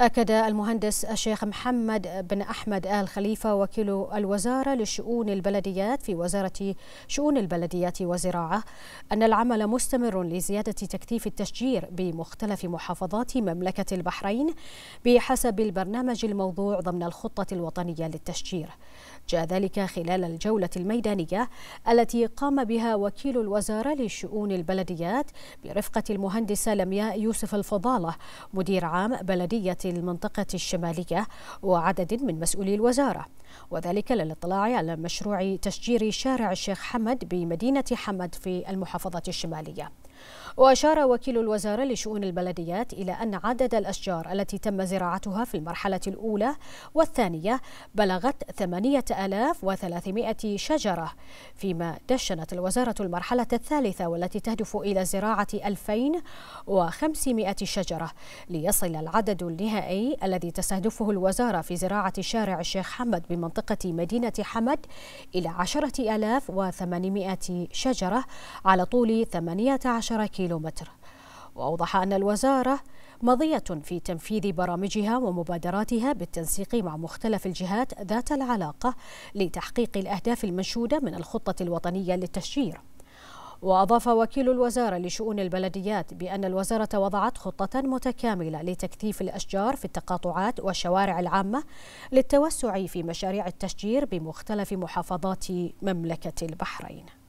أكد المهندس الشيخ محمد بن أحمد آل خليفة وكيل الوزارة لشؤون البلديات في وزارة شؤون البلديات والزراعة أن العمل مستمر لزيادة تكثيف التشجير بمختلف محافظات مملكة البحرين بحسب البرنامج الموضوع ضمن الخطة الوطنية للتشجير جاء ذلك خلال الجولة الميدانية التي قام بها وكيل الوزارة لشؤون البلديات برفقة المهندسة لمياء يوسف الفضالة مدير عام بلدية المنطقة الشمالية وعدد من مسؤولي الوزارة وذلك للاطلاع على مشروع تشجير شارع الشيخ حمد بمدينة حمد في المحافظة الشمالية وأشار وكيل الوزارة لشؤون البلديات إلى أن عدد الأشجار التي تم زراعتها في المرحلة الأولى والثانية بلغت 8300 شجرة فيما دشنت الوزارة المرحلة الثالثة والتي تهدف إلى زراعة 2500 شجرة ليصل العدد النهائي النهائي الذي تستهدفه الوزارة في زراعة شارع الشيخ حمد بمنطقة مدينة حمد إلى 10800 شجرة على طول 18 كيلومتر وأوضح أن الوزارة مضية في تنفيذ برامجها ومبادراتها بالتنسيق مع مختلف الجهات ذات العلاقة لتحقيق الأهداف المنشودة من الخطة الوطنية للتشجير وأضاف وكيل الوزارة لشؤون البلديات بأن الوزارة وضعت خطة متكاملة لتكثيف الأشجار في التقاطعات والشوارع العامة للتوسع في مشاريع التشجير بمختلف محافظات مملكة البحرين